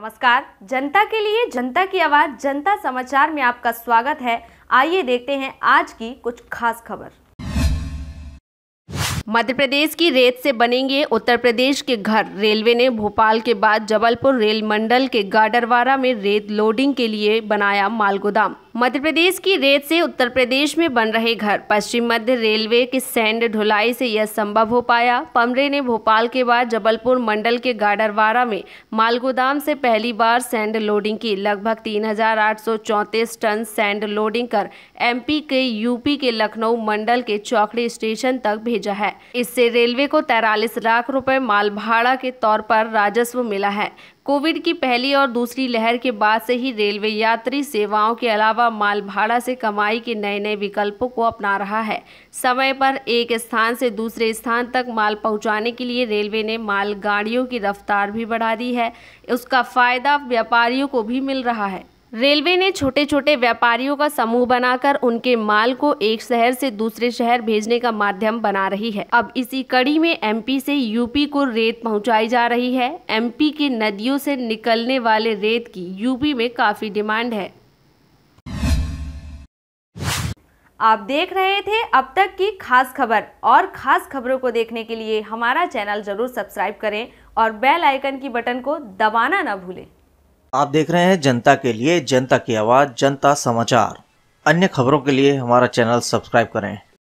नमस्कार जनता के लिए जनता की आवाज जनता समाचार में आपका स्वागत है आइए देखते हैं आज की कुछ खास खबर मध्य प्रदेश की रेत से बनेंगे उत्तर प्रदेश के घर रेलवे ने भोपाल के बाद जबलपुर रेल मंडल के गाडरवारा में रेत लोडिंग के लिए बनाया माल गोदाम मध्य प्रदेश की रेत से उत्तर प्रदेश में बन रहे घर पश्चिम मध्य रेलवे के सैंड ढुलाई से यह संभव हो पाया पमरे ने भोपाल के बाद जबलपुर मंडल के गाडरवारा में मालगोदाम से पहली बार सैंड लोडिंग की लगभग 3,834 टन सैंड लोडिंग कर एमपी के यूपी के लखनऊ मंडल के चौकड़ी स्टेशन तक भेजा है इससे रेलवे को तैतालीस लाख रुपए माल भाड़ा के तौर पर राजस्व मिला है कोविड की पहली और दूसरी लहर के बाद से ही रेलवे यात्री सेवाओं के अलावा माल भाड़ा से कमाई के नए नए विकल्पों को अपना रहा है समय पर एक स्थान से दूसरे स्थान तक माल पहुंचाने के लिए रेलवे ने मालगाड़ियों की रफ्तार भी बढ़ा दी है उसका फायदा व्यापारियों को भी मिल रहा है रेलवे ने छोटे छोटे व्यापारियों का समूह बनाकर उनके माल को एक शहर से दूसरे शहर भेजने का माध्यम बना रही है अब इसी कड़ी में एमपी से यूपी को रेत पहुंचाई जा रही है एमपी के नदियों से निकलने वाले रेत की यूपी में काफी डिमांड है आप देख रहे थे अब तक की खास खबर और खास खबरों को देखने के लिए हमारा चैनल जरूर सब्सक्राइब करें और बेल आइकन की बटन को दबाना ना भूलें आप देख रहे हैं जनता के लिए जनता की आवाज़ जनता समाचार अन्य खबरों के लिए हमारा चैनल सब्सक्राइब करें